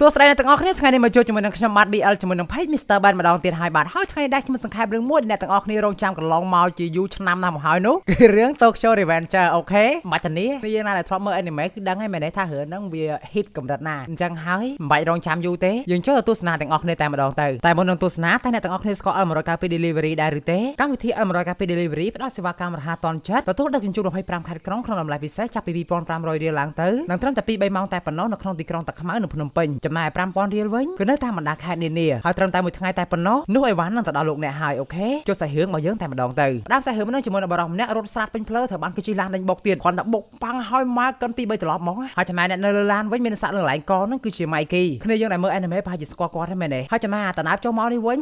សួស្តីអ្នកទាំងអស់គ្នាថ្ងៃនេះមកជួបជាមួយនឹងខ្ញុំបាទ BL ជាមួយនឹង Page Mister Ban ម្ដងទៀតហើយបាទហើយថ្ងៃនេះដែរខ្ញុំសង្ខេបរឿងមួយអ្នកទាំងអស់គ្នារងចាំកន្លងមកជាយូរឆ្នាំណាស់មកហើយនោះគឺរឿង Tokyo Revenger អូខេបាច់ធានាយើងណាដែលធ្លាប់មើល anime គឺដឹងហើយមែនទេថារឿងហ្នឹងវា hit កម្រិតណាអញ្ចឹងហើយមិនបាច់រងចាំយូរទេយើងចូលទៅទស្សនាទាំងអស់គ្នាតែម្ដងទៅតែមុននឹងទស្សនាតែអ្នកទាំងអស់គ្នាស្គាល់ L190 Delivery ដែរឬទេកម្មវិធី L190 Delivery ផ្ដល់សេវាកម្មរហ័សទាន់ចិត្តទទួលដឹកជញ្ជូន25ខេត្តក្រុងក្នុងតម្លៃពិសេសចាប់ពី2500រៀលឡើងទៅនិងត្រឹមតែ2-3ម៉ោងតែប៉ុណ្ណោះនៅក្នុងទីក្រុងតាខ្មៅនិងភ្នំពេញចំណែក5000រៀលវិញគឺនៅតាមបណ្ដាខេត្តនានាហើយត្រឹមតែមួយថ្ងៃតែប៉ុណ្ណោះនោះអីវ៉ាន់នឹងទៅដល់លោកអ្នកហើយអូខេចុះសាច់រឿងមកយើងតែម្ដងទៅដើមសាច់រឿងនោះជាមួយនឹងបរិសុទ្ធម្នាក់រត់ស្រាតពេញផ្លើត្រូវបានគេជិះឡានដេញបុកទៀតគ្រាន់តែបុកប៉ាំងហើយមកកិនពី3ត្រឡប់មកហើយចំណែកអ្នកនៅលើឡានវិញមានសាក់លើកលែងកនឹងគឺជាម៉ៃគីគ្នាយើងដែលមើលអេនីមេប្រហែលជាស្គាល់គាត់ហ្នឹងមែនទេហើយចំណែកអាតាណាបចុះមកនេះវិញ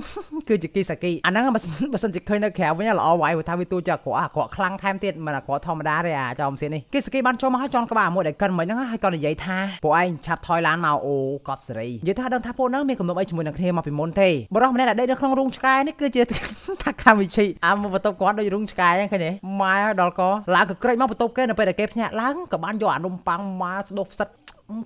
គឺជាគីសាគីអាហ្នឹងបើសិនបើសិនជាឃើញនៅក្រៅវិញល្អវាយព្រោះថាវាទូចអាក្រក់អាក្រក់ខ្លាំងថែមទៀតមិនអាក្រក់ធម្មតាទេអាចំសៀននេះគីសាគីបានចុះមកហើយចន់ក្បាលមួយដែលកិនមិញហ្នឹងហើយគាត់និយាយថាពួកឯងឆាប់ថយឡានមកអូកប់សេរីនិយាយថាដឹងថាពួកហ្នឹងមានកំណត់អីជាមួយនឹងគ្នាមកពីមុនទេបរោះម្នាក់ដែលដេកនៅក្នុងរូងឆ្កែនេះគឺជាថាកម្មវិធីអាមកបន្ទប់គាត់ដូចរូងឆ្កែហ្នឹងឃើញទេម៉ែដល់កឡើងកក្រេចមកបន្ទប់គេនៅពេលដែលគេភ្ញាក់ឡើងក៏បានយកអានំប៉័ងមកស្ដុសផ្សិត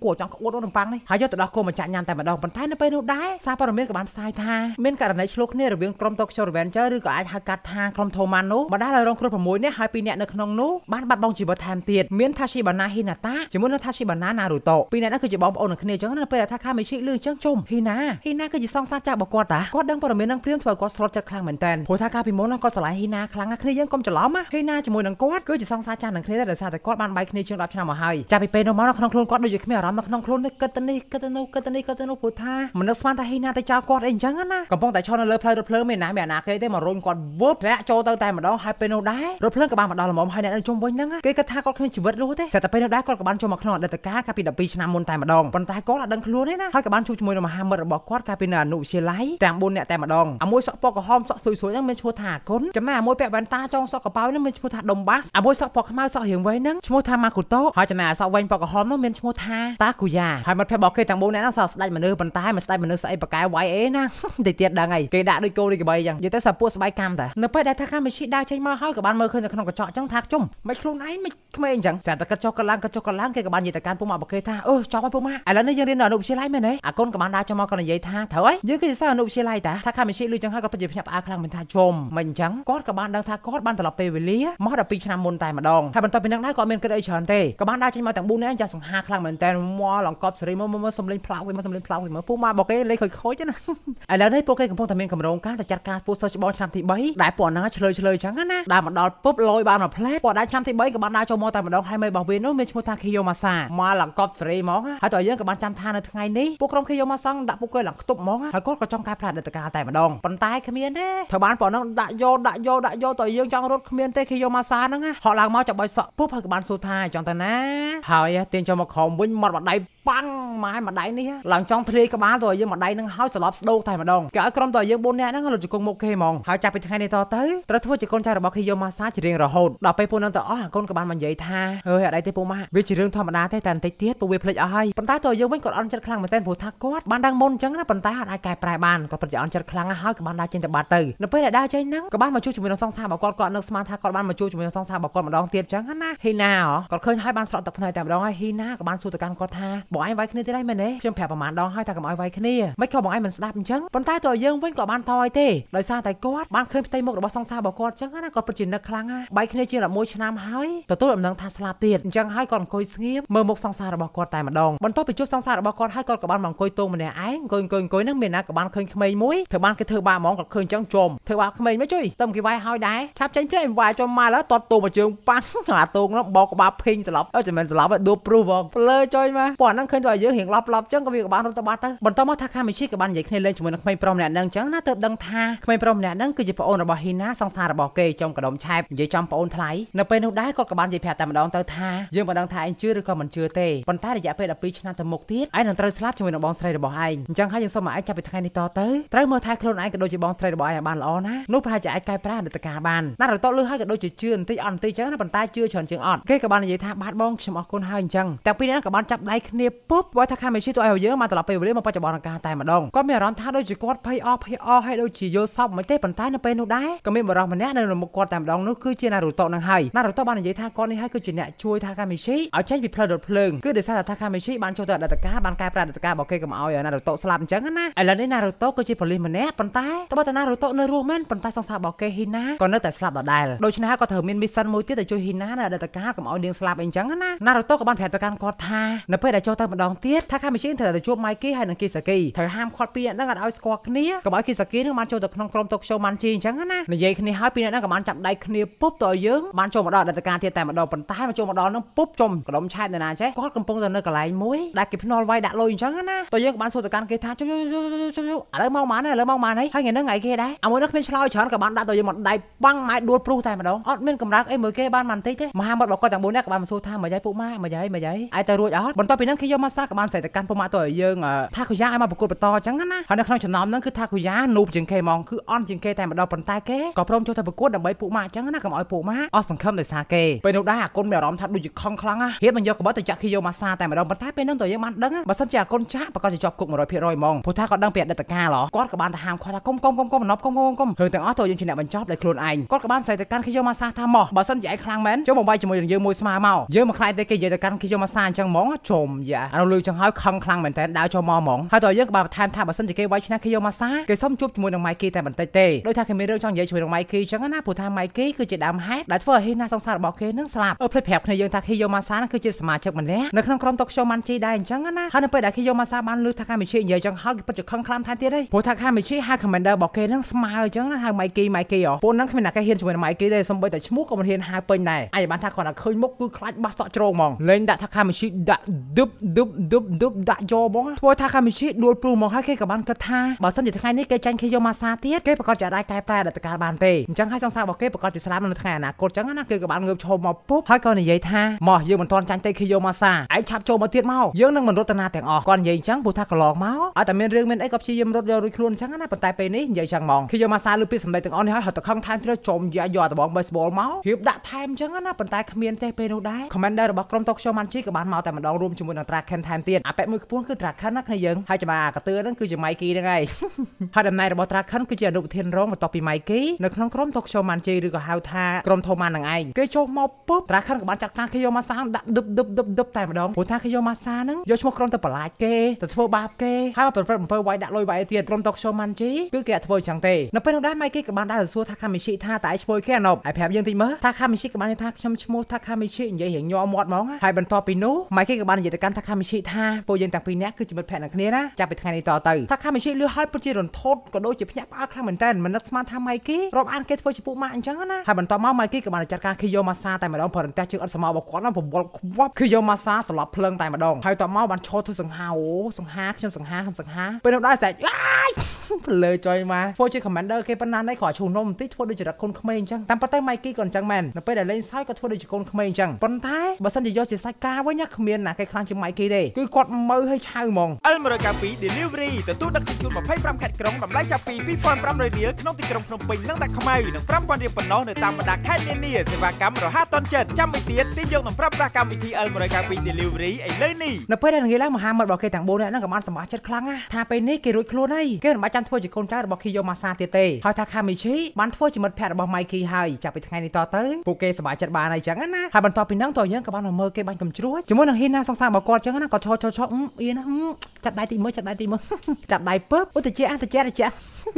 គួរចង់ក្អួតអូនរំប៉ាំងនេះហើយយកទៅដោះគោមកចាក់ញ៉ាំតែម្ដងប៉ុន្តែនៅពេលនោះដែរសារព័ត៌មានក៏បានផ្សាយថាមានករណីឆ្លោះគ្នារវាងក្រុម Tokyo Revenger ឬក៏អាចហៅកាត់ថាក្រុម Thoman នោះបណ្ដាលឲ្យរងគ្រោះ6នាក់ហើយ2នាក់នៅក្នុងនោះបានបាត់បង់ជីវិតថែមទៀតមាន Tachibana Hinata ជាមួយនឹង Tachibana Naruto ពីរនាក់នោះគឺជាបងប្អូនគ្នាអញ្ចឹងនៅពេលថា Kamichi លឺអញ្ចឹងជុំ Hina Hina គឺជាសងសាចាស់របស់គាត់តាគាត់ដឹងព័ត៌មាននឹងព្រាមធ្វើឲ្យគាត់ស្លុតចិត្តខ្លាំងមែនតើព្រោះថាកាលពីមុនគាត់ស្រឡាញ់ Hina ខ្លាំងណាស់គ្នាយើងកុំច្រឡំ Hina ជាមួយនឹងគាត់គឺជាសងសាចាស់នឹងគ្នាតែដោយសារតែគាត់បានបែកគ្នាជាង10ឆ្នាំមកហើយចាប់ពីពេលនោះមកនៅក្នុងខ្លួនគាត់ដូចជាគ្មានអារម្មណ៍នៅក្នុងខ្លួនទេគិតទៅនេះគិតទៅនោះគិតទៅនេះគិតទៅនោះព្រោះថាមនុស្សស្មានតែហីណាទៅចោលគាត់អីអញ្ចឹងណាកំពុងតែឈរនៅលើផ្លូវរថភ្លើងមានណាមានអាណាគេទេមករញគាត់វឹបរាក់ចូលទៅតែម្ដងហើយពេលនោះដែររថភ្លើងក៏បានមកដល់ល្មមហើយអ្នកនៅជុំវិញហ្នឹងគេគិតថាគាត់គ្មានជីវិតលុះទេតែតែពេលនោះដែរគាត់ក៏បានចូលមកក្នុងអតីតកាលកាលពី12ឆ្នាំមុនតែម្ដងប៉ុន្តែគាត់អត់ដឹងខ្លួនទេណាហើយក៏បានជួបជាមួយនឹងមហាមិត្តរបស់គាត់កាលពីនៅអនុវិទ្យាល័យទាំង4នាក់តែម្ដងអាមួយសក់ពណ៌ក្រហមសក់ស្រួយស្រួយហ្នឹងមានឈ្មោះថាអាគុណចាំអាមួយពាក់វ៉ែនតាចងសក់កប៉ៅហ្នឹងមានឈ្មោះថាដុំបាសអាមួយសក់ពណ៌ខ្មៅសក់រៀងវែងហ្នឹងឈ្មោះថាម៉ាកូតូហើយចាំអាសក់វែងពណ៌ក្រហមហ្នឹងមានឈ្មោះថាណាតាគូយ៉ាហើយមិត្តភក្តិរបស់គេទាំង4នាក់ហ្នឹងសោះស្ដាច់មនុស្សប៉ុន្តែមិនស្ដាច់មនុស្សស្អីប៉កែវាយអីណាតិចទៀតដឹងហើយគេដាក់ដូចគោដូចក្របីអញ្ចឹងនិយាយទៅសាពួកស្បែកកម្មតានៅពេលដែលថាកម្មវិធីដើរចេញមកហើយក៏បានមើលឃើញនៅក្នុងកញ្ចក់អញ្ចឹងថាជុំមិនខ្លួនឯងមិនក្មេងអញ្ចឹងស្អាតតែកាត់ចុះកន្លងកាត់ចុះកន្លងគេក៏បាននិយាយទៅកាន់ពុកម៉ាក់របស់គេថាអឺចប់ហើយពុកម៉ាក់ឥឡូវនេះយើងរៀននៅអនុវិទ្យាល័យមែនទេអាកូនក៏បានដើរចុះមកក៏និយាយថាត្រូវហើយយើងគឺជាសិស្សអនុវិទ្យាល័យតាថាកម្មវិធីលឺចឹងហើយក៏ពិតជាភ្ញាក់ផ្អើលខ្លាំងមែនថាជុំមិនអញ្ចឹងគាត់ក៏បានដឹងថាគាត់បានត្រឡប់ពេលវេលាមកដល់2ឆ្នាំមុនតែម្ដងហើយបន្ទាប់ពីនឹងដែរគាត់មានគិតអីច្រើនទេក៏បានដើរចេញមកទាំង4នាក់យ៉ាងសង្ហាខ្លាំងមែនទេតែមកលង្កប់សេរីមកមើលសំលេងផ្លោកវិញមកសំលេងផ្លោកវិញមកពូមករបស់គេលេងខូចខូចណាឥឡូវនេះពួកគេកំពុងតែមានកម្រងការទៅចាត់ការពូសិស្សច្បងឆ្នាំទី3ដែលពួកអាណាឆ្លើយឆ្លើយចឹងណាដែលមកដល់ពុបលយបានមកផ្លែពួកអាណាឆ្នាំទី3ក៏បានដើរចូលមកតែម្ដងហើយមេរបស់វានោះមានឈ្មោះថា Kiyomasa មកលង្កប់សេរីមកហើយតើយើងក៏បានចាំថានៅថ្ងៃនេះពួកក្រុម Kiyomasa ដាក់ពួកគេឡើងខ្ទប់ហ្មងហើយគាត់ក៏ចង់កែប្រែអតីតកាលតែម្ដងប៉ុន្តែគ្មានទេត្រូវបានពួកនោះដាក់យកដាក់យកដាក់យកតើយើងចង់រត់គ្មានទេ Kiyomasa ហ្នឹងហក់ឡើងមកចាប់បោយសក់ពុបហើយក៏បានសួរថាចង់ទៅណាហើយទាញចូលមកក្រុមវិញមាត់ម្ដាយប៉ាំងម៉ែម្ដាយនេះឡើងចង់ធ្លាយក្បាលទៅឲ្យយើងម្ដាយនឹងហើយសន្លប់ស្ដោកតែម្ដងគេឲ្យក្រុមតើយើង4នាក់ហ្នឹងលុតជង្គង់មុខគេហ្មងហើយចាប់ពីថ្ងៃនេះតទៅត្រូវធ្វើជាកូនចៅរបស់គេយកម៉ាសាជារៀងរហូតដល់ពេលពួកនឹងទៅអស់កូនក៏បានមកនិយាយថាអើយអត់អីទេពូម៉ាវាជារឿងធម្មតាទេតែបន្តិចទៀតពួកវាភ្លេចអស់ហើយប៉ុន្តែតើយើងវិញក៏អន់ចិត្តខ្លាំងមែនទែនព្រោះថាគាត់បានដឹងមុនអញ្ចឹងណាប៉ុន្តែអត់អាចកែប្រែបានគាត់ពិតជាអន់ចិត្តខ្លាំងហើយក៏បានដើរចេញទៅបាត់ទៅនៅពេលដែលដើរចេញហ្នឹងក៏បានមកជួបជាមួយនឹងសង្សាររបស់គាត់គាត់នឹកស្មានថាគាត់បានមកជួបជាមួយនឹងសង្សាររបស់គាត់ម្ដងទៀតអញ្ចឹងណាហ៊ីណាគាត់ឃើញហើយបានស្រក់ទឹកភ្នែកតែម្ដងហើយហ៊ីណាក៏បានសួរទៅកាន់គាត់ថាបងឯងវាយគ្នាទេដែរមែនទេខ្ញុំប្រាប់ប្រហែលដងហើយថាកុំឲ្យវាយគ្នាមិនក៏បងឯងមិនស្ដាប់អញ្ចឹងប៉ុន្តែតើយើងវិញក៏បានតយទេដោយសារតែគាត់បានឃើញផ្ទៃមុខរបស់សង្សាររបស់គាត់អញ្ចឹងណាគាត់ពិតជានឹកខ្លាំងណាបាយគ្នាជាង11ឆ្នាំហើយទទួលដំណឹងថាស្លាប់ទៀតអញ្ចឹងហើយគាត់អង្គុយស្ងៀមមើលមុខសង្សាររបស់គាត់តែម្ដងបន្ទាប់ពីជួបសង្សាររបស់គាត់ហើយគាត់ក៏បានមកអង្គុយទងម្នាក់ឯងអង្គុយអង្គុយអង្គុយនឹងមានណាក៏បានឃើញក្មេងមួយធ្វើបានគេធ្វើបាបហ្មងគាត់ឃើញអញ្ចឹងជុំធ្វើបាបក្មេងមកជួយតើគេវាយហើយដែរឆាប់ចាញ់ភ្លែងវាយចំមកឡើយតតតោមកជើងប៉ាំងអាតោងនោះបោកក្បាលភេងស្លាប់អត់មិនស្លាប់ដួលព្រោះហ្មងផ្លើចចុយមកពួកអាហ្នឹងឃើញទៅឲ្យយើងរៀងឡប់ឡប់ចឹងក៏វាក៏បានរំតបាត់ទៅបន្តមកថាខាមីឈីក៏បាននិយាយគ្នាលេងជាមួយនឹងក្មេងប្រុសម្នាក់ហ្នឹងចឹងណាទើបដឹងថាក្មេងប្រុសម្នាក់ហ្នឹងគឺជាប្អូនរបស់ហ៊ីណាសង្សាររបស់គេចំកដុំឆែបនិយាយចំប្អូនថ្លៃនៅពេលនោះដែរគាត់ក៏បាននិយាយប្រាប់តែម្ដងទៅថាយើងមិនដឹងថាឯងជឿឬក៏មិនជឿទេប៉ុន្តែរយៈពេល12ឆ្នាំទៅមុខទៀតឯងនឹងត្រូវស្លាប់ជាមួយនឹងបងស្រីរបស់ឯងអញ្ចឹងហើយយើងសូមឲ្យឯងចាប់ពីថ្ងៃនេះតទៅត្រូវមើលថែខ្លួនឯងក៏ដូចជាបងស្រីរបស់ឯងឲ្យបានល្អណានោះប្រហែលជាអាចកែប្រែអនុត្តការបានណារត់តលឺហើយក៏ដូចជាជឿបន្តិចអត់បន្តិចចឹងណាប៉ុន្តែជឿច្រើនជាងអត់គេក៏បាននិយាយថាបាទបងខ្ញុំអរគុណហើយអញ្ចឹងទាំងពីរនាក់ក៏បានគាត់ចាប់ដៃគ្នាពុបគាត់ថាខាមីឈីទូឲ្យយើងមកត្រឡប់ពេលវេលាមកបច្ចុប្បន្នកាលតែម្ដងគាត់មានអារម្មណ៍ថាដូចជាគាត់ភ័យអស់ភ័យអស់ហើយដូចជាយល់សោកមិនទេប៉ុន្តែនៅពេលនោះដែរក៏មានបរិសម្នាក់នៅមុខគាត់តែម្ដងនោះគឺជាណារូតូនឹងហើយណារូតូបាននិយាយថាគាត់នេះហើយគឺជាអ្នកជួយថាខាមីឈីឲ្យចេញពីផ្លូវដុតភ្លើងគឺដោយសារថាខាមីឈីបានចូលទៅអតីតកាលបានកែប្រែអតីតកាលរបស់គេកុំឲ្យណារូតូស្លាប់អញ្ចឹងណាឥឡូវនេះណារូតូគឺជាប៉ូលីសម្នាក់ប៉ុន្តែតបតាណារូតូនៅរស់មែនប៉ុន្តែសង្សាររបស់គេហ៊ីណាក៏នៅតែស្លាប់ដដែលដូច្នេះហើយគាត់ត្រូវមានមីសិនមួយទៀតដែលជួយហ៊ីណានៅអតីតកាលកុំឲ្យនាងស្លាប់អីអញ្ចឹងណាណារូតូក៏បានប្រាប់ទៅកាន់គាត់ថានៅពេលដែលចូលទៅម្ដងទៀតថាខាមីឈិនត្រូវតែជួបម៉ៃគីហើយនឹងគីសាគីត្រូវហាមឃាត់ពីអ្នកនឹងអត់ឲ្យស្គាល់គ្នាកុំឲ្យគីសាគីនឹងបានចូលទៅក្នុងក្រុមតូក្យូម៉ាន់ជីអញ្ចឹងណានិយាយគ្នាហើយពីអ្នកនឹងក៏បានចាប់ដៃគ្នាពុបតើយើងបានចូលមកដល់អតីតកាលទៀតតែម្ដងប៉ុន្តែមកចូលមកដល់នឹងពុបចំក្រុមឆែកនៅណាចេះគាត់កំពុងតែនៅកន្លែងមួយដែលគេភ្នាល់វាយដាក់លុយអញ្ចឹងណាតើយើងក៏បានសួរទៅកាន់គេថាជួយជួយឥឡូវមកម៉ានឥឡូវមកម៉ានហើយថ្ងៃហ្នឹងថ្ងៃគេដែរអាមួយនេះគ្មានឆ្លោយច្រើនក៏បានដាក់ទៅយើងមកដៃបាំងម៉ែដួលព្រុសតែម្ដងអត់មានកម្រើកអីមួយគេបានមិនតិចទេមហាមិត្តរបស់គាត់ទាំង4នាក់ក៏បានមកសួរថាមកយាយពួកម៉ាមកយាយមកយាយឯងទៅរួចអត់បន្ទាប់ពីហ្នឹងគេយកមកសាក៏បានស្រេចទៅកាន់ពុកម៉ាក់តើឲ្យយើងថាគុយ៉ាឲ្យមកប្រកួតបន្តអញ្ចឹងណាហើយនៅក្នុងចំណោមហ្នឹងគឺថាគុយ៉ានូបជាងគេហ្មងគឺអន់ជាងគេតែម្ដងប៉ុន្តែគេក៏ព្រមចូលទៅប្រកួតដើម្បីពុកម៉ាក់អញ្ចឹងណាកុំឲ្យពុកម៉ាក់អស់សង្ឃឹមដោយសារគេពេលនោះដែរអាកូនមានអារម្មណ៍ថាដូចជាខំខ្លាំងណាហ៊ានមិនយកក្បត់ទៅចាក់គីយកមកសាតែម្ដងប៉ុន្តែពេលហ្នឹងតើយើងបានដឹងបើសិនជាអាកូនចាក់ប្រកាសជាជាប់គុក100%ហ្មងព្រោះថាគាត់ដឹងពីអតីតកាលគាត់ក៏បានទៅហាមគាត់ថាកុំកុំកុំកុំណប់កុំកុំកុំរឿងទាំងអស់តើយើងជាអ្នកបញ្ចប់ដោយខ្លួនឯងគាត់ក៏បានស្រេចទៅកាន់គីយកមកសាថាមកបើសិនជាឯងខ្លាំងមែនចូលមកវាយជាមួយនឹងយើងមួយស្មើមកយើងមកខ្លាយទៅគេនិយាយទៅកាន់គីយកមកសាអញ្ចឹងហ្មងជុំយ៉ាអានោះលឺចឹងហើយខឹងខ្លាំងមែនតើដើរចូលមកហ្មងហើយតើយើងក៏បានបន្ថែមថាបើសិនជាគេវាយឈ្នះគេយកមកសាគេសុំជួបជាមួយនឹងម៉ៃគីតែបន្តិចទេដោយថាគេមានរឿងចង់និយាយជាមួយនឹងម៉ៃគីចឹងណាព្រោះថាម៉ៃគីគឺជាដើមហេតុដែលធ្វើឲ្យហ៊ីណាសង្សាររបស់គេនឹងស្លាប់អឺភ្លេចប្រាប់គ្នាយើងថាគីយកមកសានឹងគឺជាសមាជិកម្នាក់នៅក្នុងក្រុមតុកឈូម៉ាន់ជីដែរអញ្ចឹងណាហើយនៅពេលដែលគីយកមកសាបានលឺថាខាមីឈីនិយាយចឹងហើយគេពិតជាខឹងខ្លាំងថែមទៀតទេព្រោះថាខាមីឈីហៅ commander របស់គេនឹងស្មើអញ្ចឹងណាហៅម៉ៃគីម៉ៃគីអូពូននឹងគ្មានអ្នកគេហ៊ានជាមួយនឹងម៉ៃគីទេសំបីតែឈ្មោះក៏មិនហ៊ានហៅពេញដែរអាយបានថាគាត់តែឃើញមុខគឺខ្លាចបោះសក់ជ្រោងហ្មងលេងដាក់ថាខាមីឈីដាក់ដាក់ឌឹបឌឹបឌឹបឌឹបដាក់យកបងធ្វើថាកាមីឈីដួលព្រុសមកហើយគេក៏បានគិតថាបើសិនជាថ្ងៃនេះគេចាញ់គេយកម៉ាសាទៀតគេប្រកាសជាអាចកែប្រែអតីតកាលបានទេអញ្ចឹងហើយសង្សាររបស់គេប្រកាសជាស្លាប់នៅថ្ងៃអនាគតអញ្ចឹងណាគេក៏បានងើបឈរមកពុបហើយក៏និយាយថាម៉ោះយើងមិនទាន់ចាញ់ទេគេយកម៉ាសាឯងឆាប់ចូលមកទៀតមកយើងនឹងមិនរត់ទៅណាទាំងអស់គាត់និយាយអញ្ចឹងព្រោះថាកន្លងមកឲ្យតែមានរឿងមានអីក៏ព្យាយាមរត់យករួចខ្លួនអញ្ចឹងណាប៉ុន្តែពេលនេះនិយាយអញ្ចឹងហ្មងគេយកម៉ាសាលើពាក្យសម្ដីទាំងអស់នេះហើយហត់តខំថែមត្រូវចោមយ៉ាយកដបងបេសបលមករៀបដាក់ថែមអញ្ចឹងណាប៉ុន្តែគ្មានទេពេលនោះដែរ commander របស់ក្រុមតូក្យូម៉ាន់ជីក៏បានមកតែម្ដងដងរួមជាមួយនឹង Draken ថែមទៀតអាប៉ែមួយខ្ពស់គឺ Draken ណាគ្នាយើងហើយចំអាកាទឿហ្នឹងគឺជា Mikey ហ្នឹងហើយហើយដំណែងរបស់ Draken គឺជាអនុប្រធានរងបន្ទាប់ពី Mikey នៅក្នុងក្រុម Talk Show Man J ឬក៏ហៅថាក្រុម Thomas ហ្នឹងឯងគេចុះមកពឹប Draken ក៏បានចាត់ការខ្ញុំមកសាដាក់ដឹបដឹបដឹបដឹបតែម្ដងព្រោះថាខ្ញុំមកសាហ្នឹងយកឈ្មោះក្រុមទៅបន្លាចគេទៅធ្វើបាបគេហើយមកប្រព្រឹត្តអំពើវាយដាក់លុយវាយទៀតក្រុម Talk Show Man J គឺគេអត់ធ្វើចឹងទេនៅពេលនោះដែរ Mikey ក៏បានដែរសួរថាខាមីឈីថាតើឯងឈ្មោះគេអាណប់ហើយប្រាប់យើងតិចមើលថាខាមីឈីក៏បានថាខ្ញុំឈ្មោះថាខាមីឈីនិយាយរៀងញ័រមាត់ហ្មងហើយបន្ទាប់ពីនោះ Mikey ក៏បាននិយាយទៅកាន់ថាខាមីឈីថាពួកយើងទាំងពីរនាក់គឺជាមិត្តភក្តិនឹងគ្នាណាចាប់ពីថ្ងៃនេះតទៅថាខាមីឈីលឺហើយពិតជារន្ធត់ក៏ដូចជាភ្ញាក់ផ្អើលខ្លាំងមែនតើមិននឹកស្មានថាម៉ៃគីរាប់អានគេធ្វើជាពួកម៉ាក់អញ្ចឹងណាហើយបន្តមកម៉ៃគីក៏បានចាត់ការឃីយ៉ូម៉ាសាតែម្ដងព្រោះរន្ទះជើងអត់សមរបស់គាត់ណាប្រវល់ខ្វាប់ឃីយ៉ូម៉ាសាស្លាប់ភ្លើងតែម្ដងហើយតមកបានឈរធ្វើសង្ហាអូសង្ហាខ្ញុំសង្ហាខ្ញុំសង្ហាពេលនោះដែរស្រែកអាយព្រលើចុយមកធ្វើជា commander គេប៉ុណ្ណានេះគ្រាន់ឈូសនំបន្តិចធ្វើដូចចរិតកូនក្មេងអញ្ចឹងតាមពិតទៅ Mikey ក៏អញ្ចឹងមែននៅពេលដែលលេងសើចក៏ធ្វើដូចជាកូនក្មេងអញ្ចឹងប៉ុន្តែបើសិនជាយកជាសាច់ការវិញណាគ្មានណាគេខ្លាំងជា Mikey ទេគឺគាត់មើលឲ្យឆៅហ្មង L192 delivery ទទួលដឹកជញ្ជូន25ខេត្តក្រុងតម្លៃចាប់ពី2500រៀលក្នុងទីក្រុងភ្នំពេញនិងតាខ្មៅនិង5000រៀលប៉ុណ្ណោះនៅតាមបណ្ដាខេត្តនានាសេវាកម្មរហ័សទាន់ចិត្តចាំមួយទៀតទិញយកនិងប្រើប្រាស់កម្មវិធី L192 delivery ឥឡូវនេះនៅពេលដែលងាយឡើងមហាមិត្តរបស់គេទាំង4នាក់ហ្នឹងក៏បានសម្បាចិត្តខ្លាំងណាស់ថាពេលនេះគេរួចខ្លួនហើយគេមិនបាច់ចាំធ្វើជាកូនចៅរបស់ Kiyo Masa ទៀតទេហើយថា Kamichi បានធ្វើជាមិត្តភក្តិរបស់ Mikey ហើយចាប់ពីថ្ងៃនេះតទៅពួកគេសប្បាយចិត្តបានហើយចឹងណាហើយបន្តពីហ្នឹងតើយើងក៏បានមកមើលគេបាញ់កំជ្រួចជាមួយនឹងហ៊ីណាសង្សាររបស់គាត់ចឹងណាក៏ឈរឈរឈរអ៊ឹមអៀនចាប់ដៃទី1ចាប់ដៃទី1ចាប់ដៃពឹបឧទជាអន្តជាជា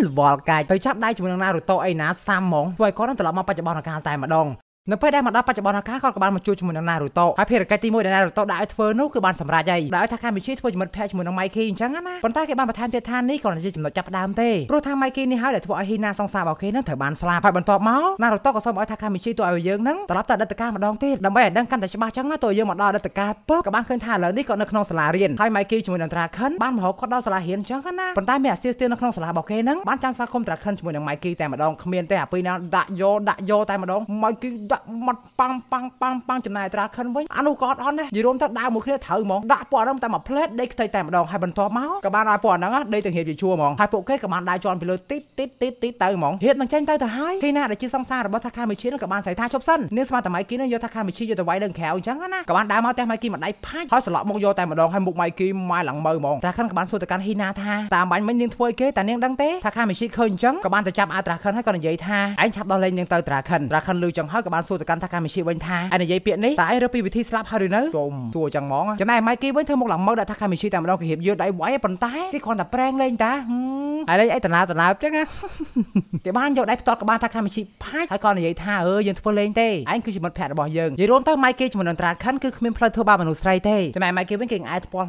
លវលកាយទៅចាប់ដៃជាមួយនឹងណារូតូអីណាសាមហ្មងធ្វើឲ្យគាត់នឹងត្រឡប់មកបច្ចុប្បន្នកាលតែម្ដងនៅពេលដែលមកដល់បច្ចុប្បន្នកាលគាត់ក៏បានមកជួយជាមួយនឹងណារូតូហើយភារកិច្ចទី1ដែលណារូតូដាក់ឲ្យធ្វើនោះគឺបានសម្រេចហើយដាក់ឲ្យថាកាមីជីធ្វើជាមិត្តភក្តិជាមួយនឹងម៉ៃគីអញ្ចឹងណាប៉ុន្តែគេបានបន្ថែមទៀតថានេះគ្រាន់តែជាចំណុចចាប់ផ្ដើមទេព្រោះថាម៉ៃគីនេះហើយដែលធ្វើឲ្យហ៊ីណាសង្សាររបស់គេនឹងត្រូវបានស្លាប់ហើយបន្ទាប់មកណារូតូក៏សូមឲ្យថាកាមីជីទូឲ្យយើងនឹងត្រឡប់ទៅអតីតកាលម្ដងទៀតដើម្បីឲ្យដឹងកាន់តែច្បាស់ចឹងណាទូយើងមកដល់អតីតកាលពើក៏បានឃើញថាឥឡូវនេះគាត់នៅក្នុងសាលារៀនហើយម៉ៃគីជាមួយនឹងត្រាខិនបានមករកគាត់ដល់សាលារៀនចឹងណាប៉ុន្តែមានអាសៀស្ទៀលនៅក្នុងសាលារបស់គេនឹងបានចាំស្វាគមន៍ត្រាខិនជាមួយនឹងម៉ៃគីតែម្ដងគ្មានទេអាពីរណាដាក់យោដាក់យោតែម្ដងម៉ៃគីដាក់មាត់ប៉ាំងប៉ាំងប៉ាំងប៉ាំងចំណាយត្រាខិនវិញអានោះក៏អត់អន់ដែរនិយាយរួមទៅដើរមួយគ្នាត្រូវហ្មងដាក់ពណ៌ហ្នឹងតែមួយផ្លែតដេកខ្ទេចតែម្ដងហើយបន្ទាប់មកក៏បានឲ្យពណ៌ហ្នឹងដេកទាំងហៀបជាជួរហ្មងហើយពួកគេក៏បានដើរជន់ពីលើទីទីទីទីទៅហ្មងហៀបនឹងចេញទៅទៅហើយឃើញណាដែលជាសង្សាររបស់ថាខាមីឈីនឹងក៏បានស្រីថាជប់សិននាងស្មាតម៉ៃគីនឹងយកថាខាមីឈីយកទៅវាយលើក្រៅអញ្ចឹងណាក៏បានដើរមកផ្ទះម៉ៃគីមួយដៃផាច់ហើយស្លក់មកយកតែម្ដងហើយមុខម៉ៃគីម៉ែឡើងមើលហ្មងត្រាខិនក៏បានសួរទៅកាន់ហ៊ីណាថាតាមបាញ់មិញនាងធ្វើអីគេតែនាងដឹងទេថាខាមីឈីឃើញអញ្ចឹងក៏បានទៅចាប់អាត្រាខិនហើយក៏និយាយថាឯងឆាប់ដោះលែងនាងទៅត្រាខិនត្រាខិនលឺចឹងហើយក៏បានបានសួរទៅកាន់ថាកម្មវិធីវិញថាឯនិយាយពាក្យនេះតើឯងរើសពីវិធីស្លាប់ហើយឬនៅជុំសួរចឹងហ្មងចំណែកម៉ៃគីវិញធ្វើមុខឡើងមើលដាក់ថាកម្មវិធីតែម្ដងគេរៀបយល់ដៃវាយប៉ុន្តែគេគ្រាន់តែប្រែងលេងតាឥឡូវឯងតណាតណាចឹងណាគេបានយកដៃផ្ទាត់ក្បាលថាកម្មវិធីផាច់ហើយក៏និយាយថាអឺយើងធ្វើលេងទេឯងគឺជាមិត្តភក្តិរបស់យើងនិយាយរួមទៅម៉ៃគីជាមួយនឹងត្រាតខាន់គឺគ្មានផ្លូវធ្វើបាបមនុស្សស្រីទេចំណែកម៉ៃគីវិញគេអាចផ្ពាល់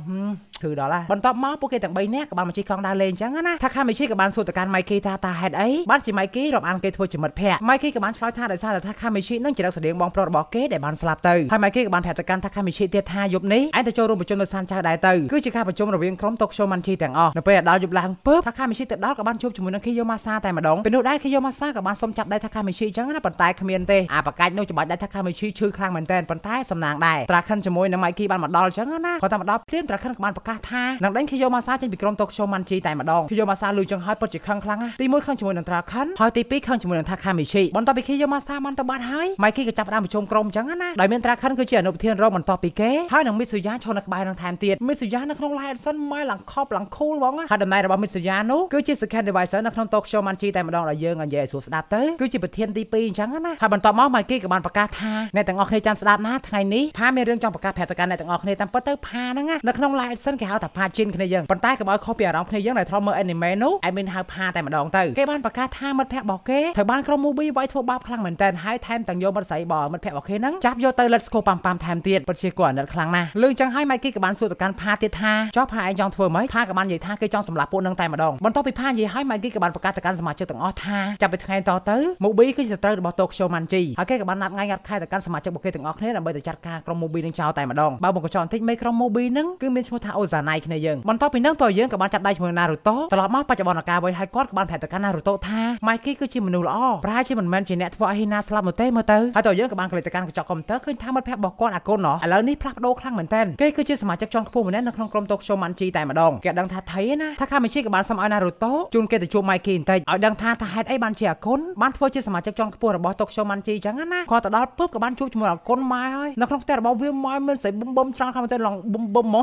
ឈឺដល់ហើយបន្ទាប់មកពួកគេទាំង3នាក់ក៏បានមកជិះកង់ដើរលេងអញ្ចឹងណាថាខាមីជីក៏បានសួរទៅកាន់ម៉ៃគីថាតើហេតុអីបានជាម៉ៃគីរាប់អានគេធ្វើជាមិត្តភក្តិម៉ៃគីក៏បានឆ្លើយថាដោយសារតែថាខាមីជីនឹងជារកស្តៀងបងប្រុសរបស់គេដែលបានស្លាប់ទៅហើយម៉ៃគីក៏បានប្រាប់ទៅកាន់ថាខាមីជីទៀតថាយប់នេះឯងទៅចូលរួមប្រជុំនៅសានចៅដែរទៅគឺជាការប្រជុំរវាងក្រុមតុកឈូម៉ាន់ជីទាំងអស់នៅពេលដល់យប់ឡើងពើថាខាមីជីទៅដល់ក៏បានជួបជាមួយនឹងគីយូម៉ាសាតែម្ដងពេលនោះដែរគីយូម៉ាសាក៏បានសុំចាប់ដៃថាខាមីជីអញ្ចឹងណាប៉ុន្តែគ្មានទេអាប្រកាច់នោះច្បាច់ដៃថាខាមីជីឈឺខ្លាំងមែនតើប៉ុន្តែសំណាងដែរត្រាខិនជាមួយនឹងម៉ៃគីបានមកដល់អញ្ចឹងណាគាត់ថាមកដល់ភ្លាមត្រាខិនក៏បានប្រកាខ្លះថានឹងដេញខ្ញុំយកម៉ាសាចេញពីក្រុមតូក្យូម៉ាន់ជីតែម្ដងខ្ញុំយកម៉ាសាលុយចឹងហើយពិតជាខឹងខ្លាំងណាស់ទី1ខឹងជាមួយនឹងត្រាខិនហើយទី2ខឹងជាមួយនឹងថាខាមីឈីបន្ទាប់ពីគេយកម៉ាសាបានទៅបាត់ហើយម៉ៃគីក៏ចាប់ផ្ដើមប្រជុំក្រុមចឹងណាដោយមានត្រាខិនគឺជាអនុប្រធានរងបន្ទាប់ពីគេហើយនឹងមីសូយ៉ាឈរនៅក្បែរនឹងថែមទៀតមីសូយ៉ានៅក្នុងឡាយអេដសិនម៉ៃឡើងខប់ឡើងខូលបងហើយតំណែងរបស់មីសូយ៉ានោះគឺជា second advisor នៅក្នុងតូក្យូម៉ាន់ជីតែម្ដងដល់យើងនិយាយឲ្យស្រួលស្ដាប់ទៅគឺជាប្រធានទី2អញ្ចឹងណាហើយបន្តមកម៉ៃគីក៏បានប្រកាសថាអ្នកទាំងអស់គ្នាចាំស្ដាប់ណាថ្ងៃនេះផាមានរឿងចង់ប្រកាសប្រាប់ទៅកាន់អ្នកទាំងអស់គ្នាតាមពិតទៅផាហ្នឹងណានៅក្នុងឡាយអេដសិនគេហៅថាផាជិនគ្នាយើងប៉ុន្តែកុំឲ្យខុសពីអារម្មណ៍គ្នាយើងដែលធ្លាប់មើលអេនីមេនោះឯមិនហៅផាតែម្ដងទៅគេបានប្រកាសថាមិត្តភក្តិរបស់គេត្រូវបានក្រុម movie វាយធ្វើបាបខ្លាំងមែនតើហើយថែមទាំងយកមិត្តស្រីរបស់មិត្តភក្តិរបស់គេហ្នឹងចាប់យកទៅលិតស្គូប៉ាំប៉ាំថែមទៀតពិតជាគាត់អាណិតខ្លាំងណាស់លឺអញ្ចឹងហើយម៉ៃគីក៏បានសួរទៅកាន់ផាទៀតថាចុះផាឯងចង់ធ្វើម៉េចផាក៏បាននិយាយថាគេចង់សម្លាប់ពួកនឹងតែម្ដងបន្ទាប់ពីផានិយាយហើយម៉ៃគីក៏បានប្រកាសទៅកាន់សមាជិកទាំងអស់ថាចាប់ពីថ្ងៃតទៅ movie គឺជាសត្រូវរបស់ Tokyo Manji ហើយគេក៏បានណាត់ថ្ងៃងាត់ខែទៅកាន់សមាជិករបស់គេទាំងអស់គ្នាដើម្បីទៅចាត់ការក្រុម movie នឹងចោលតែម្ដងបើមកកញ្ចក់បន្តិចមេក្រុម movie នឹងគឺមានឈ្មោះថា OZ សាណៃគ្នាយើងបន្ទាប់ពីនឹងតើយើងក៏បានចាប់ដៃជាមួយណារូតូត្រឡប់មកបច្ចុប្បន្នកាលវ័យហើយគាត់ក៏បានប្រាប់ទៅកាន់ណារូតូថាម៉ៃគីគឺជាមនុស្សល្អប្រហែលជាមិនមែនជាអ្នកធ្វើឲ្យហ៊ីណាស្លាប់នោះទេមើលទៅហើយតើយើងក៏បានក្លែកទៅកាន់កញ្ចក់កុំព្យូទ័រឃើញថាមិត្តភក្តិរបស់គាត់អាកូនណោះឥឡូវនេះផ្លាស់ប្ដូរខ្លាំងមែនតើគេគឺជាសមាជិកជាន់ខ្ពស់ម្នាក់នៅក្នុងក្រុមតូកឈូម៉ាន់ជីតែម្ដងគេដឹងថាថៃណាថាខាមីជីក៏បានសុំឲ្យណារូតូជូនគេទៅជួបម៉ៃគីបន្តិចឲ្យដឹងថាថាហេតុអីបានជាអាកូនបានធ្វើជាសមាជិកជាន់ខ្ពស់របស់តូកឈូម៉ាន់ជីអញ្ចឹងណាគាត់ទៅដល់ពឹបក៏បានជួបជាមួយអាកូនម៉ែហើយនៅក្នុងផ្ទះរបស់វាម៉ែមានស្រីបំបំច្រើនខាងទៅឡងបំបំម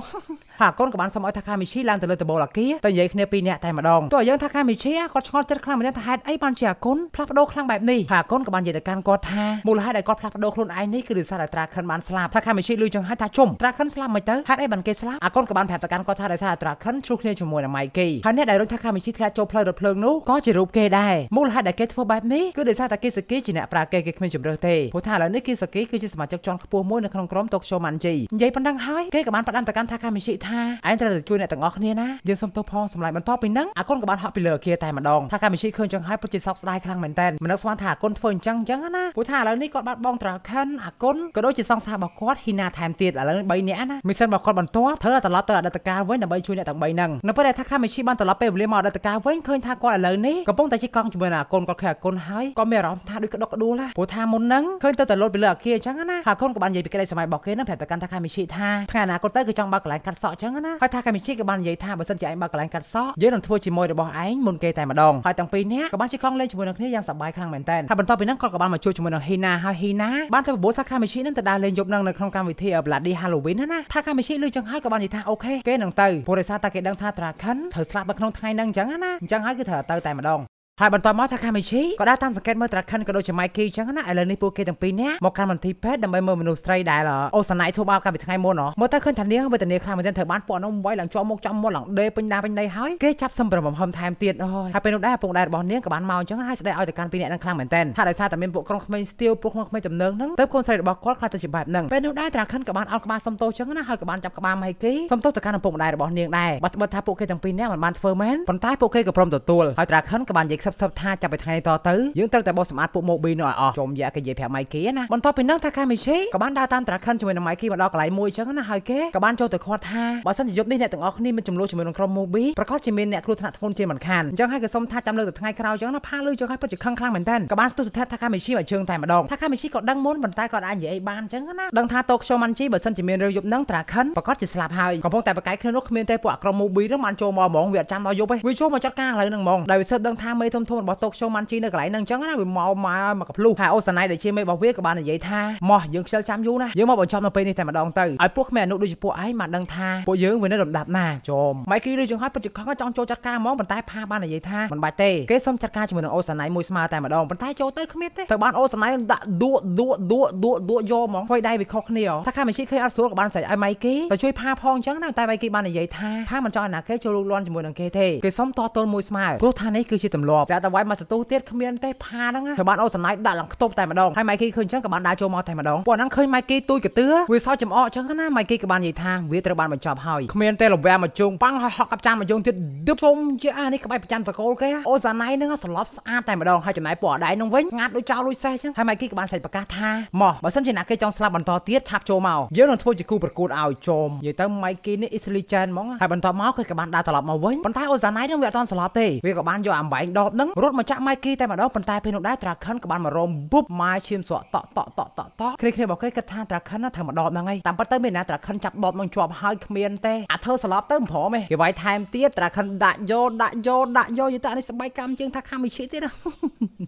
កអាកុនក៏បានសុំឲ្យថាខាមីឈីឡើងទៅលើដំបូលអគារទៅនិយាយគ្នាពីរនាក់តែម្ដងទោះយើងថាខាមីឈីគាត់ឆ្ងល់ចិត្តខ្លាំងមែនថាហេតុអីបានជាអាកុនផ្លាស់ប្ដូរខ្លាំងបែបនេះហើយអាកុនក៏បាននិយាយទៅកាន់គាត់ថាមូលហេតុដែលគាត់ផ្លាស់ប្ដូរខ្លួនឯងនេះគឺដោយសារតែត្រាខិនបានស្លាប់ថាខាមីឈីលឺចឹងហើយថាជុំត្រាខិនស្លាប់មិនទៅហេតុអីបានគេស្លាប់អាកុនក៏បានប្រាប់ទៅកាន់គាត់ថាដោយសារតែត្រាខិនឈ្លោះគ្នាជាមួយនឹងម៉ៃគីហើយអ្នកដែលរត់ថាខាមីឈីធ្លាក់ចូលផ្លូវរថភ្លើងនោះក៏ជារូបគេដែរមូលហេតុដែលគេធ្វើបែបនេះគឺដោយសារតែគីសាគីជាអ្នកប្រាគេគេគ្មានជំរឿសទេព្រោះថាឥឡូវនេះគីសាគីគឺជាសមាជិកជាន់ខ្ពស់មួយនៅក្នុងក្រុមតូក្យូម៉ាន់ជីនិយាយប៉ុណ្ណឹងហើយគេក៏បានផ្ដាំទៅកាន់ថាខាមីឈីថាឯងត្រូវតែជួយអ្នកទាំងអស់គ្នាណាយើងសុំទោសផងសម្លាញ់បន្ទាប់ពីហ្នឹងអាកូនក៏បានហក់ពីលើគាតែម្ដងថាកាមីជីឃើញចឹងហើយពិតជាសោកស្ដាយខ្លាំងមែនតើមិននឹកស្មានថាអាកូនធ្វើអញ្ចឹងអញ្ចឹងណាព្រោះថាឥឡូវនេះគាត់បានបងត្រខិនអាកូនក៏ដូចជាសង្សាររបស់គាត់ហ៊ីណាថែមទៀតឥឡូវ3នាក់ណាមីសិនរបស់គាត់បន្ទាប់ធ្វើឲ្យត្រឡប់ទៅអតីតកាលវិញដើម្បីជួយអ្នកទាំង3ហ្នឹងនៅពេលដែលថាកាមីជីបានត្រឡប់ពេលវេលាមកអតីតកាលវិញឃើញថាគាត់ឥឡូវនេះកំពុងតែជិះកង់ជាមួយនឹងអាកូនគាត់ឃើញអាកូនហើយក៏មានអារម្មណ៍ថាដូចក្តុកក្តួលដែរព្រោះថាមុនហ្នឹងឃើញទៅតែលោតពីលើអាគារអញ្ចឹងណាអាកូនក៏បាននិយាយពីក្តីសម័យរបស់គេហ្នឹងប្រាប់ទៅកាន់ថាកាមីជីថាថ្ងៃអនាគតទៅគឺចង់បើកកន្លែងកាត់សក់អញ្ចឹងចឹងណាហើយថាកែមីឈីក៏បាននិយាយថាបើសិនជាឯងបើកន្លែងកាត់សក់យើងនឹងធ្វើជាមួយរបស់ឯងមុនគេតែម្ដងហើយទាំងពីរនាក់ក៏បានជិះកង់លេងជាមួយនឹងគ្នាយ៉ាងសប្បាយខ្លាំងមែនតើហើយបន្តពីហ្នឹងគាត់ក៏បានមកជួយជាមួយនឹងហ៊ីណាហើយហ៊ីណាបានទៅបបួលថាកែមីឈីនឹងទៅដើរលេងយប់នឹងនៅក្នុងកម្មវិធី Bloody Halloween ណាថាកែមីឈីលឺចឹងហើយក៏បាននិយាយថាអូខេគេនឹងទៅព្រោះដោយសារតែគេដឹងថា Draken ត្រូវស្លាប់នៅក្នុងថ្ងៃហ្នឹងចឹងណាអញ្ចឹងហើយគឺត្រូវទៅតែម្ដងហើយបន្តមកថាខាមីឈីក៏ដើរតាមសង្កេតមើលត្រាខិនក៏ដូចជាម៉ៃគីអញ្ចឹងណាឥឡូវនេះពួកគេទាំងពីរនាក់មកកាន់មន្ទីរពេទ្យដើម្បីមើលមនុស្សស្រីដែលអូសណៃធ្វើបាបកាលពីថ្ងៃមុនមើលទៅឃើញថានាងវេទនាខ្លាំងមែនទែនត្រូវបានពួកនោះវាយឡើងជាប់មុខចំមាត់ឡើងដេពេញដាពេញដីហើយគេចាប់សឹមប្រមហឹមថែមទៀតអូយហើយពេលនោះដែរពុកដែររបស់នាងក៏បានមកអញ្ចឹងហើយស្ដីឲ្យទៅកាន់ពីរនាក់នឹងខ្លាំងមែនទែនថាដោយសារតែមានពួកក្រុមក្មេងស្ទាវពួកក្រុមក្មេងចំណើងហ្នឹងទៅកូនស្រីរបស់គាត់ខ្លាចទៅជាបែបហ្នឹងពេលនោះដែរត្រាខិនក៏បានអត់ក្បាលសុំទោសអញ្ចឹងណាហើយក៏បានចាប់ក្បាលម៉ៃគីសុំទោសទៅកាន់ពុកម្ដាយរបស់នាងដែរបើត្បិតថាពួកគេទាំងពីរនាក់មិនបានធ្វើមែនប៉ុន្តែពួកគេក៏ព្រមទទួលហើយត្រាខិនក៏បាននិយាយស៊ើបស៊ើបថា ចាប់ពីថ្ងៃនេះតទៅយើងត្រូវតែបោះសម្អាតពួកម៉ូប៊ីនោះឲ្យអស់ចូលយកគេនិយាយប្រាប់ម៉ៃគេណាបន្ទាប់ពីនោះថាកាមីឈីក៏បានដើរតាមត្រាខិនជាមួយនឹងម៉ៃគេមកដល់កន្លែងមួយអញ្ចឹងណាហើយគេក៏បានចូលទៅខាត់ថាបើសិនជាយប់នេះអ្នកទាំងអស់គ្នាមានចំនួនជាមួយនឹងក្រុមម៉ូប៊ីប្រកាសជាមានអ្នកគ្រោះថ្នាក់ធ្ងន់ជាមិនខានអញ្ចឹងហើយក៏សូមថាចាំលើកទៅថ្ងៃក្រោយអញ្ចឹងណាផាលឺចឹងហើយពិតជាខឹងខ្លាំងមែនតើក៏បាន ស្ទុះទៅថាកាមីឈីមកជើងតែម្ដងថាកាមីឈីក៏ដឹងមុនប៉ុន្តែក៏អាចនិយាយបានអញ្ចឹងណាដឹងថាតូខ្យូម៉ាន់ជីបើសិនជាមានរឿងយប់ហ្នឹងត្រាខិនប្រកាសជាស្លាប់ហើយកំពុងតែប្រកែកខ្លួននោះគ្មានទេពួកអាក្រុមម៉ូប៊ីហ្នឹងបានចូលមកហ្មងវាអត់ចាំដល់យប់ទេវាចូលមកចាត់ការឥឡូវហ្នឹងហ្មងដោយវាសើបដឹងថាមេធមធំរបស់តូកឈូម៉ាន់ជីនៅកន្លែងហ្នឹងអញ្ចឹងណាវាមកមកមកកភ្លុះហើយអូសាណៃដែលជាមេរបស់វាក៏បាននិយាយថាម៉ោះយើងខ្ជិលចាំយូរណាយើងមកបញ្ចប់នៅពេលនេះតែម្ដងទៅឲ្យពួកខ្មែរអនុដូចជាពួកឯងមកដឹងថាពួកយើងវានៅលំដាប់ណាចំម៉ៃគីឬជាងហើយពិតជាខំចង់ចូលចាត់ការហ្មងប៉ុន្តែ ផាបាននិយាយថាមិនបាច់ទេគេសុំចាត់ការជាមួយនឹងអូសាណៃមួយស្មើតែម្ដងប៉ុន្តែចូលទៅគ្មានទេទៅបានអូសាណៃដាក់ដួកដួកដួកដួកដួកយកហ្មងធ្វើដៃវាខុសគ្នាថាខាមិនជិះឃើញអត់ស្រួលក៏បានស្រេចឲ្យម៉ៃគីទៅជួយផាផងអញ្ចឹងណាតែម៉ៃគីបាននិយាយថាផាមិនចង់ឲ្យណាគេចូលលូកលាន់ជាមួយនឹងគេទេគេសុំតតល់មួយស្មើព្រោះថានេះគឺជាទម្លាប់ស្រាប់តែវាយមកសទូទៀតគ្មានទេផាហ្នឹងត្រូវបានអូសណៃដាក់ឡើងខ្ទប់តែម្ដងហើយម៉ៃគីឃើញអញ្ចឹងក៏បានដើរចូលមកតែម្ដងពួកហ្នឹងឃើញម៉ៃគីទូចកទឿវាសោចចំអកអញ្ចឹងណាម៉ៃគីក៏បាននិយាយថាវាត្រូវបានបញ្ចប់ហើយគ្មានទេលវែមកជុងប៉ាំងហើយហក់កັບចានមកយងទៀតដឹបសុំជាអានេះក្បាច់ប្រចាំតកូលគេអូសាណៃហ្នឹងសន្លប់ស្អាតតែម្ដងហើយចំណាយពួកអដៃហ្នឹងវិញងាត់ដូចចោលលួចសេះអញ្ចឹងហើយម៉ៃគីក៏បានសេចប្រកាសថាមកបើសិនជាអ្នកគេចង់ស្លាប់បន្តទៀតឆាប់ចូលមកយើងនឹងធ្វើជាគូប្រកួតឲ្យជោមនិយាយទៅម៉ៃគីនេះ intelligent ហ្មងហើយបន្តមកគេក៏បានដើរត្រឡប់មកវិញប៉ុន្តែអូសាណៃហ្នឹងវាអត់តន់ស្លាប់ទេវាក៏បានយកអាំបែងដបហ្នឹងរត់មកចាក់ម៉ៃគីតែម្ដងប៉ុន្តែពេលនោះដែរត្រាខិនក៏បានមករោមបុបម៉ាឈាមស្រក់តក់តក់តក់តក់តក់គ្រីគ្រីរបស់គេគិតថាត្រាខិនថាមកដបហ្នឹងឯងតាមពិតទៅមានណាត្រាខិនចាប់ដបនឹងជាប់ហើយគ្មានទេអាធ្វើសឡប់ទៅមិនព្រមទេគេវាយថែមទៀតត្រាខិនដាក់យោដាក់យោដាក់យោយីតានេះស្បែកកម្មជើងថាខាមីឈីទៀ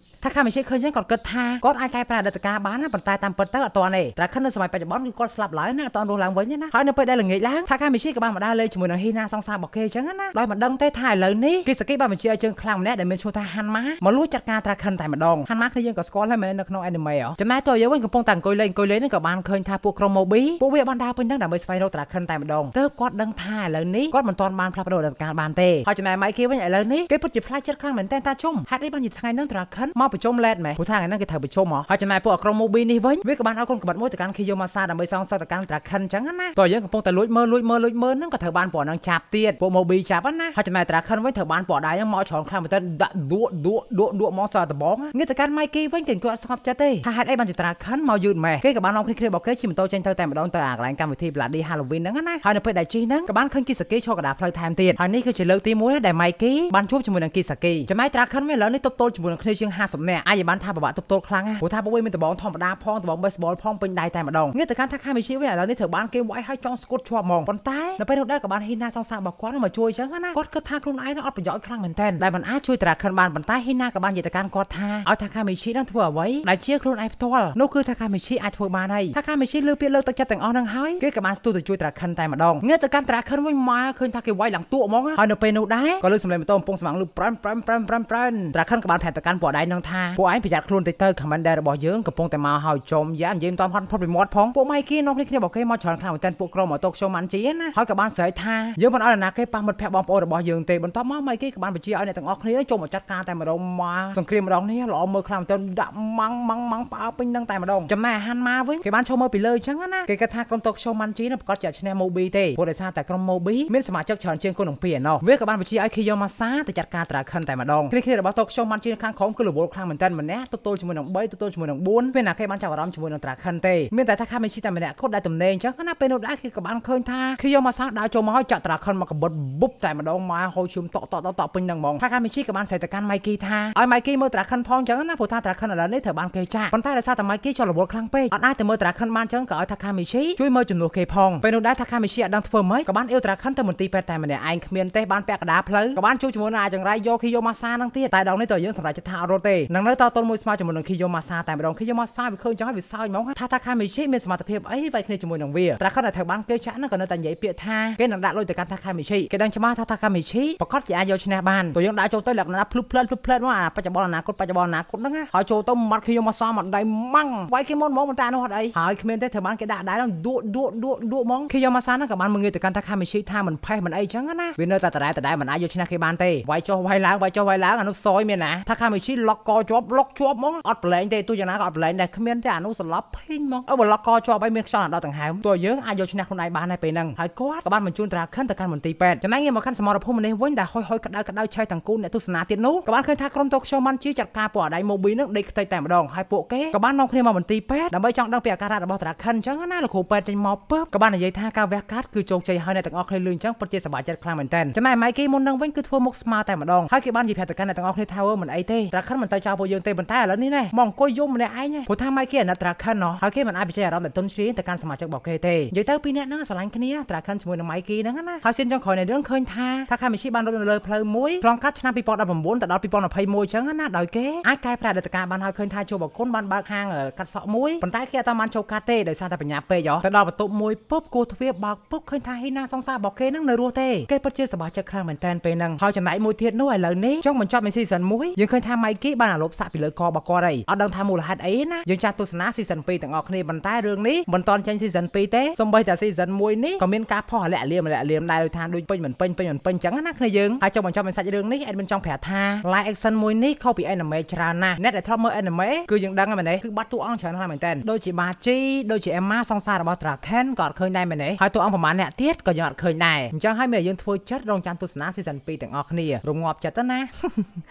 តថាខាមិនជិះឃើញចឹងគាត់គិតថាគាត់អាចកែប្រែអតីតកាលបានណាប៉ុន្តែតាមពិតទៅអត់ទាន់ទេតែខិននៅសម័យបច្ចុប្បន្នគឺគាត់ស្លាប់ឡើយណាអត់ទាន់រស់ឡើងវិញណាហើយនៅពេលដែលល្ងាចឡើងថាខាមិនជិះក៏បានមកដើរលេងជាមួយនឹងហ៊ីណាសង្សាររបស់គេចឹងណាដោយមិនដឹងទេថាឥឡូវនេះគេសកេបានបញ្ជាឲ្យជើងខ្លាំងម្នាក់ដែលមានឈ្មោះថាហាន់ម៉ាមកលួចចាត់ការត្រាខិនតែម្ដងហាន់ម៉ាគ្នាយើងក៏ស្គាល់ហើយមែននៅក្នុងអេនីមេចំណែកតើយើងវិញកំពុងតែអង្គុយលេងអង្គុយលេងនឹងក៏បានឃើញថាពួកក្រុមម៉ូប៊ីពួកវាបានដើរពេញទាំងដើម្បីស្វែងរកត្រាខិនតែម្ដងទើបគាត់ដឹងថាឥឡូវនេះគាត់មិនទាន់បានផ្លាស់ប្ដូរដំណើរការបានទេហើយចំណែកម៉ៃគេវិញឥឡូវនេះគេពិតជាផ្លាច់ចិត្តខ្លាំងមែនតើតាជុំហេតុអីបានជាថ្ងៃនឹងត្រាខិនមកប្រជុំ LED ម៉េចព្រោះថាថ្ងៃហ្នឹងគេត្រូវប្រជុំហ៎ហើយចំណាយពួកក្រុម Mobi នេះវិញវាក៏បានឲ្យក្រុមក្បិតមួយទៅកាន់ Kiyomasa ដើម្បីសងសឹកទៅកាន់ Draken អញ្ចឹងណាតោះយើងកំពុងតែលួចមើលលួចមើលលួចមើលហ្នឹងក៏ត្រូវបានពួកហ្នឹងចាប់ទៀតពួក Mobi ចាប់ណាហើយចំណាយ Draken វិញត្រូវបានពួកដៃហ្នឹងមកច្រងខ្លាំងមែនទែនដាក់ដួកដួកដួកដួកមកសល់ដបងងាកទៅកាន់ Mikey វិញទាំងគាត់ស្ងប់ចិត្តទេថាហេតុអីបានជា Draken មកយឺតម៉េះគេក៏បាននាំគ្នាគ្នារបស់គេជិះម៉ូតូចេញទៅតែម្ដងទៅអាកន្លែងកម្មវិធី Bloody Halloween ហ្នឹងណាហើយនៅពេលដែលជិះហ្នឹងក៏បានឃើញគីសាគីឈរកដាផ្លូវថែមទៀតហើយនេះគឺជាលើកទី1ដែល Mikey បានជួបជាមួយនឹងគីសាគីចំណាយ Draken វិញឥឡូវនេះទប់ទល់ជាមួយនឹងគ្នាជាង50សំណាក់អាចបានថាពិបាកទប់ទល់ខ្លាំងណាព្រោះថាពួកវាមានដបងធម្មតាផងដបង baseball ផងពេញដៃតែម្ដងងាកទៅកាន់ថាខាមីជីវិញឥឡូវនេះត្រូវបានគេវាយឲ្យចង់ស្គត់ជាប់ហ្មងប៉ុន្តែនៅពេលនោះដែរក៏បានហ៊ីណាសងសារបស់គាត់មកជួយអញ្ចឹងណាគាត់គិតថាខ្លួនឯងនឹងអត់ប្រយោជន៍ខ្លាំងមែនតើដែលមិនអាចជួយតារាខិនបានប៉ុន្តែហ៊ីណាក៏បាននិយាយទៅកាន់គាត់ថាឲ្យថាខាមីជីនឹងធ្វើអ្វីដែលជាខ្លួនឯងផ្ទាល់នោះគឺថាខាមីជីអាចធ្វើបានហើយថាខាមីជីលើពាក្យលើកទឹកចិត្តទាំងអស់នឹងហើយគេក៏បានស្ទុះទៅជួយតារាខិនតែម្ដងងាកទៅកាន់តារាខិនវិញមកឃើញថាគេវាយឡើងទួហ្មងហើយនៅពេលនោះដែរក៏លើសម្លេងម៉ូតូកំពុងស្មាំងលឺប្រាំប្រាំប្រាំប្រាំប្រាំតារាខិនក៏បានប្រាប់ទៅកាន់ពួកដៃនឹងថាថាពួកឯងប្រយ័ត្នខ្លួនតិចទៅ commander របស់យើងកំពុងតែមកហើយចុំយ៉ានិយាយមិនទាន់ផុតផុតពីមាត់ផងពួកម៉ៃគេនាំគ្នាគ្នាបកគេមកច្រើនខ្លាំងមែនតើពួកក្រុមម៉ូតូខ្ញុំមិនជីណាហើយក៏បានស្រែកថាយើងមិនអរណាគេប៉ះមិត្តភ័ក្ដិបងប្អូនរបស់យើងទេបន្តមកម៉ៃគេក៏បានបញ្ជាឲ្យអ្នកទាំងអស់គ្នាចូលមកចាត់ការតែម្ដងមកសង្គ្រាមម្ដងនេះល្អមើលខ្លាំងមែនតើដាក់ម៉ងម៉ងម៉ងផ្អើពេញនឹងតែម្ដងចំណែកហាន់ម៉ាវិញគេបានឈោមើលពីលើអញ្ចឹងណាគេគិតថាក្រុមតូខ្ញុំមិនជីនឹងប្រកាសជាឈ្នះ Mobi ទេព្រោះដោយសារតែក្រុម Mobi មានសមាជិកច្រើនជាងគុណនឹងពីឯណោះវាក៏បានបញ្ជាឲ្យ Kiyomasa ទៅចាត់ការត្រាខិនតែម្ដងគ្នាគ្នារបស់តូខ្ញុំមិនជីខាងក្រុមគឺរវល់ខ្លាំងខាងមែនតែម្នាក់ទទួលជាមួយនឹង3ទទួលជាមួយនឹង4ពេលណាគេបានចាប់អារម្មណ៍ជាមួយនឹង Draken ទេមានតែថាខាមីឈីតែម្នាក់គាត់ដែលតំណែងអញ្ចឹងណាពេលនោះដែរគេក៏បានឃើញថាខៀវមកសាដើរចូលមកហើយចាក់ Draken មកកបុតបុបតែម្ដងមកហូរឈាមតក់តក់តក់ពេញនឹងហ្មងថាខាមីឈីក៏បានស្រែកទៅកាន់ Mikey ថាឲ្យ Mikey មើល Draken ផងអញ្ចឹងណាព្រោះថា Draken ឥឡូវនេះត្រូវបានគេចាក់ប៉ុន្តែដោយសារតែ Mikey ចូលរវល់ខ្លាំងពេកអត់អាចទៅមើល Draken បានអញ្ចឹងក៏ឲ្យថាខាមីឈីជួយមើលជំនួសគេផងពេលនោះដែរថាខាមីឈីអត់ដឹងធ្វើម៉េចក៏បានអ៊ីវ Draken ទៅមន្ទីរពេទ្យតែម្នាក់ឯងគ្មានទេបានពាក់កណ្ដាលផ្លូវក៏បានជួបជាមួយនឹងអាចង្រៃយកខីយកម៉ាសានឹងទៀតតែដងនេះតើយើងសម្រេចចិត្តថាអត់រត់ទេនឹងនៅតតល់មួយស្មើជាមួយនឹង Kiyomasa តែម្ដង Kiyomasa វាឃើញចឹងហើយវាសើចហ្មងថាថា Kamichi មានសមត្ថភាពអីវាយគ្នាជាមួយនឹងវាតែគាត់នៅត្រូវបានគេចាក់ហ្នឹងក៏នៅតែនិយាយពាក្យថាគេនឹងដាក់លុយទៅកាន់ថា Kamichi គេដឹងច្បាស់ថាថា Kamichi ប្រកាសជាអាចយកឈ្នះបានព្រោះយើងដាក់ចូលទៅលក្ខណៈភ្លុបភ្លែតភ្លុបភ្លែតមកអាបច្ចុប្បន្នអនាគតបច្ចុប្បន្នអនាគតហ្នឹងហើយចូលទៅមាត់ Kiyomasa មកដៃម៉ាំងវាយគេមុនហ្មងមិនតានោះអត់អីហើយគ្មានទេត្រូវបានគេដាក់ដែរហ្នឹងដួកដួកដួកដួកហ្មង Kiyomasa ហ្នឹងក៏បានមកងាយទៅកាន់ថា Kamichi ថាមិនផេះមិនអីចឹងណាវានៅតែដដែលដដែលមិនអាចយកឈ្នះគេបានទេវាយចុះវាយឡើងវាយចុះវាយឡើងអនុសយមានណាថា Kamichi លុកកជាប់លុកជាប់ហ្មងអត់ប្រឡែងទេទូយ៉ាងណាក៏អត់ប្រឡែងដែរគ្មានទេអានោះសន្លប់ពេញហ្មងអើបលុកក៏ជាប់ឲ្យមានខ្យល់ដល់ដង្ហើមតួយើងអាចយកឈ្នះខ្លួនឯងបានដែរពេលហ្នឹងហើយគាត់ក៏បានបញ្ជូនត្រាខិនទៅកាន់មន្ទីរពេទ្យចំណែកងារមកខាន់សមរភូមិនេះវិញដែលហុយហុយក្តៅក្តៅឆេះទាំងគូអ្នកទស្សនាទៀតនោះក៏បានឃើញថាក្រុមតោខ្យល់បានជាចាត់ការពួកអដៃម៉ូប៊ីនឹងដេកខ្ទេចតែម្ដងហើយពួកគេក៏បាន នាំគ្នាមកមន្ទីរពេទ្យដើម្បីចង់ដឹងពីអាការៈរបស់ត្រាខិនអញ្ចឹងណាលោកគ្រូពេទ្យចេញមកពើក៏បាននិយាយថាការវះកាត់គឺជោគជ័យហើយអ្នកទាំងអស់គ្នាលឿនអញ្ចឹងពិតជាសប្បាយចិត្តខ្លាំងមែនទែនចំណែកម៉ៃគេមុននឹងវិញគឺធ្វើមុខស្មើតែម្ដងហើយគេបាននិយាយប្រាប់ទៅកាន់អ្នកទាំងអស់គ្នាថាមិនអីទេត្រាខិនមិនទៅចោលពួកយើងទេប៉ុន្តែឥឡូវនេះណែមកអង្គុយយំម្នាក់ឯងព្រោះថាម៉ៃគេអណាត្រាខិនណោះហើយគេមិនអាចបញ្ចេញអារម្មណ៍ដែលទន់ជ្រាយទៅកាន់សមាជិករបស់គេទេនិយាយទៅពីរនាក់ហ្នឹងស្រឡាញ់គ្នាត្រាខិនជាមួយនឹងម៉ៃគីហ្នឹងណាហើយសៀនចុងក្រោយនៃរឿងឃើញថាថាខាមីឈីបានរត់នៅលើផ្លូវមួយឆ្លងកាត់ឆ្នាំ2019ទៅដល់2021អញ្ចឹងណាដោយគេអាចកែប្រែអតីតកាលបានហើយឃើញថាជួបបកគុណបានបើកហាងកាត់សក់មួយប៉ុន្តែគេអត់បានចូលកាត់ទេដោយសារតែបញ្ញាពេកហ៎ទៅដល់បន្ទប់មួយពុបគោះទ្វារបើកពុបឃើញថាហ៊ីណាសងសាររបស់គេហ្នឹងនៅរស់ទេគេពិតជាសប្បាយចិត្តខ្លាំងមែនតើពេលហ្នឹងហើយចំណែកមួយទៀតនោះឥឡូវនេះចង់បញ្ចប់មីស៊ីសិន1យើងឃើញថាម៉ៃគីបានណាលុបសាក់ពីលើករបស់គាត់អីអត់ដឹងថាមូលហេតុអីណាយើងចាំទស្សនា season 2ទាំងអស់គ្នាប៉ុន្តែរឿងនេះមិនតន់ចេញ season 2ទេសូម្បីតែ season 1នេះក៏មានការផុសលាក់លៀមលាក់លៀមដែរដោយថាដូចពេញមិនពេញពេញមិនពេញចឹងណាគ្នាយើងហើយចុះបញ្ចប់មិនសាច់រឿងនេះអេដមិនចង់ប្រាប់ថា live action មួយនេះខុសពី anime ច្រើនណាស់អ្នកដែលធ្លាប់មើល anime គឺយើងដឹងហ្នឹងមែនទេគឺបាត់តួអង្គច្រើនខ្លាំងមែនតើដូចជាបាជីដូចជា Emma សង្សាររបស់ Draken ក៏អត់ឃើញដែរមែនទេហើយតួអង្គប្រហែលអ្នកទៀតក៏យើងអត់ឃើញដែរអញ្ចឹងហើយមានយើងធ្វើចិត្តរងចាំទស្សនា season 2ទាំងអស់គ្នារងាប់ចិត្តទៅណា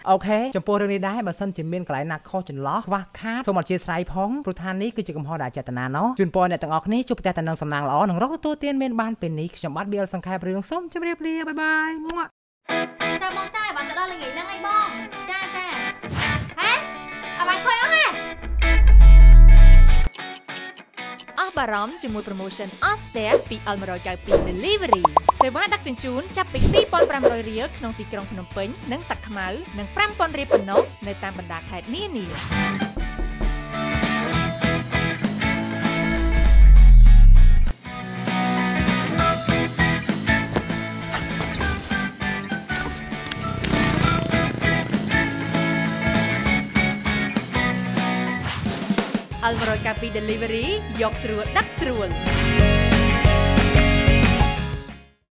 អូខេចំពោះរឿងនេះដែរបើសិនជាមានកន្លែងណាខុសចន្លោះខ្វះខាតសូមអធិស្ឋានផងព្រោះថានេះគឺជាកំហុសដែលចេតនាណោះជូនពរអ្នកទាំងអស់គ្នាជួបប្រទះតែនឹងសំណាងល្អនិងរកទទួលទានមានបានពេលនេះខ្ញុំបាទ BL សង្ខេបរឿងសូមជម្រាបលាបាយបាយមួយចាបងចាបានទៅដល់ល្ងាចហ្នឹងឯងបងចាចាហេអបាញ់ឃើញអស់ហេអស់បារម្ភជាមួយ promotion អស់ស្ទះពី L192 Delivery សេវាដឹកជញ្ជូនចាប់ពី2500រៀលក្នុងទីក្រុងភ្នំពេញនិងតាក់ខ្មៅនិង5000រៀលប៉ុណ្ណោះនៅតាមបណ្ដាខេត្តនានាអល់102 Delivery យកស្រួលដឹកស្រួល